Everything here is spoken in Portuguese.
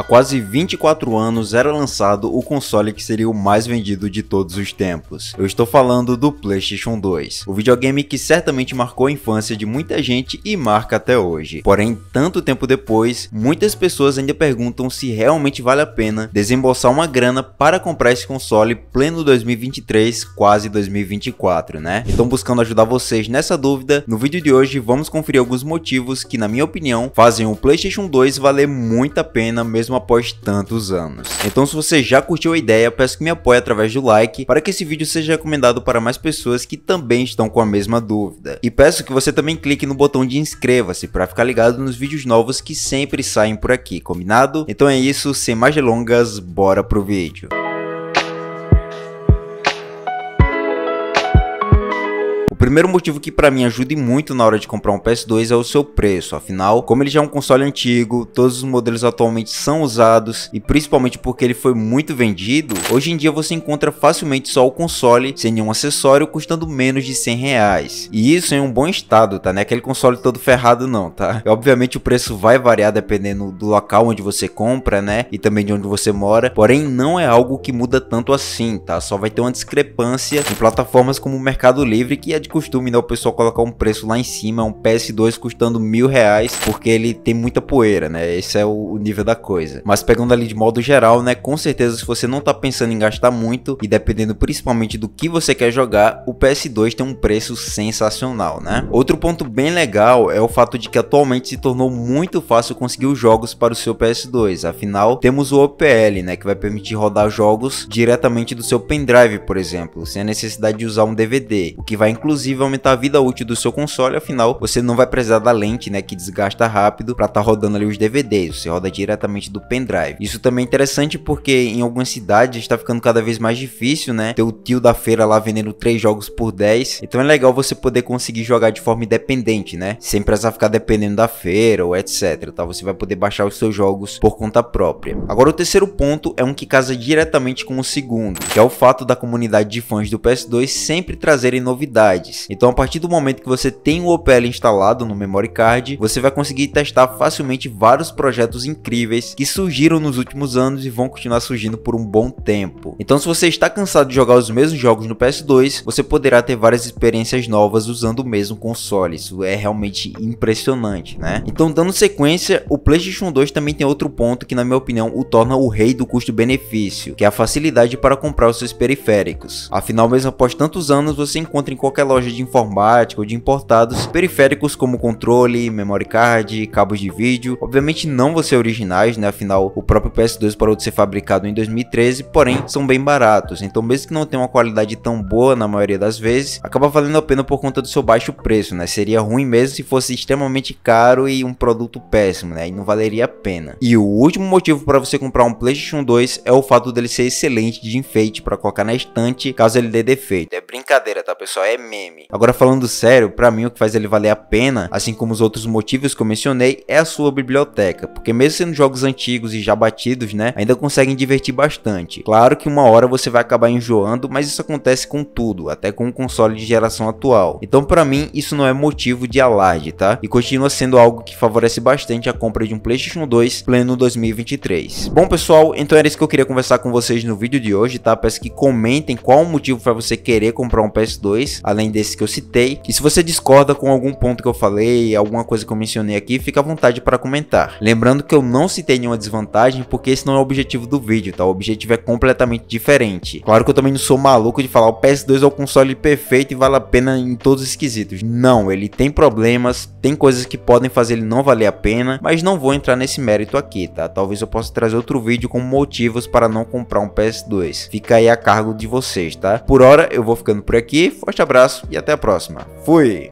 Há quase 24 anos era lançado o console que seria o mais vendido de todos os tempos. Eu estou falando do PlayStation 2, o videogame que certamente marcou a infância de muita gente e marca até hoje. Porém, tanto tempo depois, muitas pessoas ainda perguntam se realmente vale a pena desembolsar uma grana para comprar esse console pleno 2023, quase 2024, né? Então, buscando ajudar vocês nessa dúvida, no vídeo de hoje vamos conferir alguns motivos que, na minha opinião, fazem o PlayStation 2 valer muito a pena mesmo mesmo após tantos anos. Então se você já curtiu a ideia, peço que me apoie através do like para que esse vídeo seja recomendado para mais pessoas que também estão com a mesma dúvida. E peço que você também clique no botão de inscreva-se para ficar ligado nos vídeos novos que sempre saem por aqui, combinado? Então é isso, sem mais delongas, bora pro vídeo. primeiro motivo que para mim ajuda muito na hora de comprar um PS2 é o seu preço, afinal, como ele já é um console antigo, todos os modelos atualmente são usados e principalmente porque ele foi muito vendido, hoje em dia você encontra facilmente só o console sem nenhum acessório custando menos de 100 reais. E isso em um bom estado, tá? Não é aquele console todo ferrado não, tá? E, obviamente o preço vai variar dependendo do local onde você compra, né? E também de onde você mora, porém não é algo que muda tanto assim, tá? Só vai ter uma discrepância em plataformas como o Mercado Livre que é de costume, né? O pessoal colocar um preço lá em cima, um PS2 custando mil reais, porque ele tem muita poeira, né? Esse é o, o nível da coisa. Mas pegando ali de modo geral, né? Com certeza, se você não tá pensando em gastar muito, e dependendo principalmente do que você quer jogar, o PS2 tem um preço sensacional, né? Outro ponto bem legal é o fato de que atualmente se tornou muito fácil conseguir os jogos para o seu PS2. Afinal, temos o OPL, né? Que vai permitir rodar jogos diretamente do seu pendrive, por exemplo, sem a necessidade de usar um DVD, o que vai inclusive inclusive aumentar a vida útil do seu console, afinal você não vai precisar da lente, né, que desgasta rápido para estar tá rodando ali os DVDs, você roda diretamente do pendrive. Isso também é interessante porque em algumas cidades está ficando cada vez mais difícil, né, ter o tio da feira lá vendendo 3 jogos por 10. Então é legal você poder conseguir jogar de forma independente, né, sem precisar ficar dependendo da feira ou etc, tá? Você vai poder baixar os seus jogos por conta própria. Agora o terceiro ponto é um que casa diretamente com o segundo, que é o fato da comunidade de fãs do PS2 sempre trazerem novidades então a partir do momento que você tem o OPL instalado no memory card, você vai conseguir testar facilmente vários projetos incríveis que surgiram nos últimos anos e vão continuar surgindo por um bom tempo. Então se você está cansado de jogar os mesmos jogos no PS2, você poderá ter várias experiências novas usando o mesmo console. Isso é realmente impressionante, né? Então dando sequência, o PlayStation 2 também tem outro ponto que na minha opinião o torna o rei do custo-benefício, que é a facilidade para comprar os seus periféricos. Afinal, mesmo após tantos anos, você encontra em qualquer loja loja de informática ou de importados, periféricos como controle, memory card, cabos de vídeo, obviamente não vão ser originais, né? Afinal, o próprio PS2 parou de ser fabricado em 2013, porém são bem baratos, então mesmo que não tenha uma qualidade tão boa na maioria das vezes, acaba valendo a pena por conta do seu baixo preço, né? Seria ruim mesmo se fosse extremamente caro e um produto péssimo, né? E não valeria a pena. E o último motivo para você comprar um PlayStation 2 é o fato dele ser excelente de enfeite para colocar na estante, caso ele dê defeito. É brincadeira, tá pessoal? É meme. Agora falando sério, para mim o que faz ele valer a pena, assim como os outros motivos que eu mencionei, é a sua biblioteca, porque mesmo sendo jogos antigos e já batidos, né, ainda conseguem divertir bastante. Claro que uma hora você vai acabar enjoando, mas isso acontece com tudo, até com o console de geração atual. Então para mim isso não é motivo de alarde, tá? E continua sendo algo que favorece bastante a compra de um PlayStation 2 pleno 2023. Bom pessoal, então era isso que eu queria conversar com vocês no vídeo de hoje, tá? Peço que comentem qual o motivo para você querer comprar um PS2, além desses que eu citei. E se você discorda com algum ponto que eu falei, alguma coisa que eu mencionei aqui, fica à vontade para comentar. Lembrando que eu não citei nenhuma desvantagem, porque esse não é o objetivo do vídeo, tá? O objetivo é completamente diferente. Claro que eu também não sou maluco de falar o PS2 é o console perfeito e vale a pena em todos os quesitos. Não, ele tem problemas, tem coisas que podem fazer ele não valer a pena, mas não vou entrar nesse mérito aqui, tá? Talvez eu possa trazer outro vídeo com motivos para não comprar um PS2. Fica aí a cargo de vocês, tá? Por hora eu vou ficando por aqui. Forte abraço abraço e até a próxima. Fui!